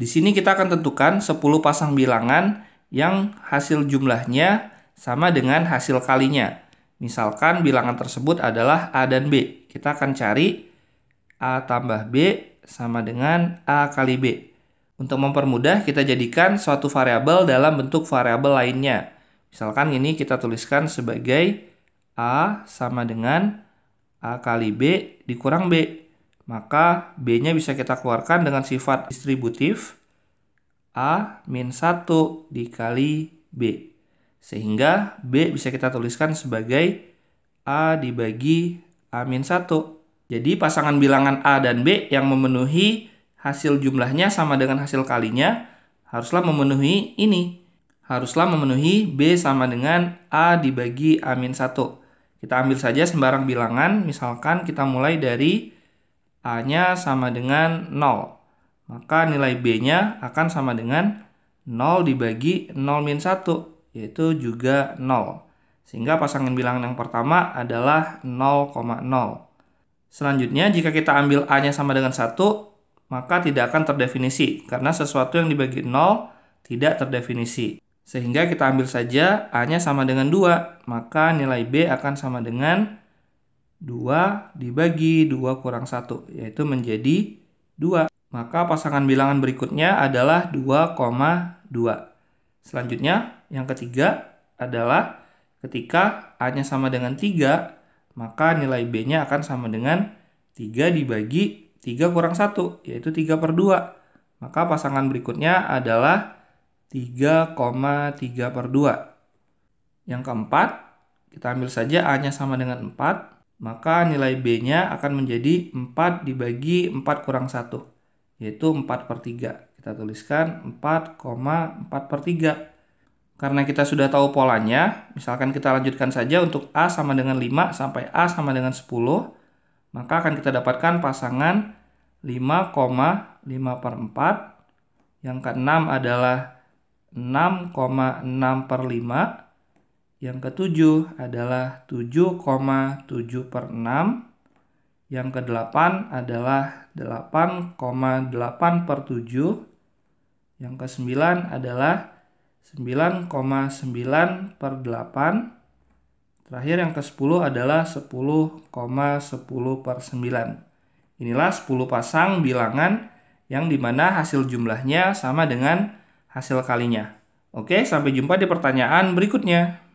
Di sini kita akan tentukan 10 pasang bilangan yang hasil jumlahnya sama dengan hasil kalinya. Misalkan bilangan tersebut adalah A dan B. Kita akan cari A tambah B sama dengan A kali B. Untuk mempermudah, kita jadikan suatu variabel dalam bentuk variabel lainnya. Misalkan ini kita tuliskan sebagai A sama dengan A kali B dikurang B. Maka B-nya bisa kita keluarkan dengan sifat distributif A min 1 dikali B. Sehingga B bisa kita tuliskan sebagai A dibagi A min 1. Jadi pasangan bilangan A dan B yang memenuhi hasil jumlahnya sama dengan hasil kalinya haruslah memenuhi ini. Haruslah memenuhi B sama dengan A dibagi A min 1. Kita ambil saja sembarang bilangan, misalkan kita mulai dari A-nya sama dengan 0. Maka nilai B-nya akan sama dengan 0 dibagi 0 min 1, yaitu juga 0. Sehingga pasangan bilangan yang pertama adalah 0,0. Selanjutnya, jika kita ambil A-nya sama dengan 1, maka tidak akan terdefinisi, karena sesuatu yang dibagi 0 tidak terdefinisi. Sehingga kita ambil saja A-nya sama dengan 2, maka nilai B akan sama dengan 2 dibagi 2 kurang 1, yaitu menjadi 2. Maka pasangan bilangan berikutnya adalah 2,2. Selanjutnya, yang ketiga adalah ketika A-nya sama dengan 3, maka nilai B-nya akan sama dengan 3 dibagi 3 kurang 1, yaitu 3 per 2. Maka pasangan berikutnya adalah 3,3 per 2. Yang keempat, kita ambil saja A-nya sama dengan 4, maka nilai B-nya akan menjadi 4 dibagi 4 kurang 1, yaitu 4 per 3. Kita tuliskan 4,4 per 3. Karena kita sudah tahu polanya, misalkan kita lanjutkan saja untuk A sama dengan 5 sampai A sama dengan 10, maka akan kita dapatkan pasangan 5,5 per 4. Yang keenam adalah 6,6 per 5. Yang ketujuh adalah 7,7 per 6. Yang kedelapan adalah 8,8 per 7. Yang kesembilan adalah 9,9 per 8. Terakhir yang ke-10 adalah 10,10 ,10 per 9. Inilah 10 pasang bilangan yang dimana hasil jumlahnya sama dengan hasil kalinya. Oke, sampai jumpa di pertanyaan berikutnya.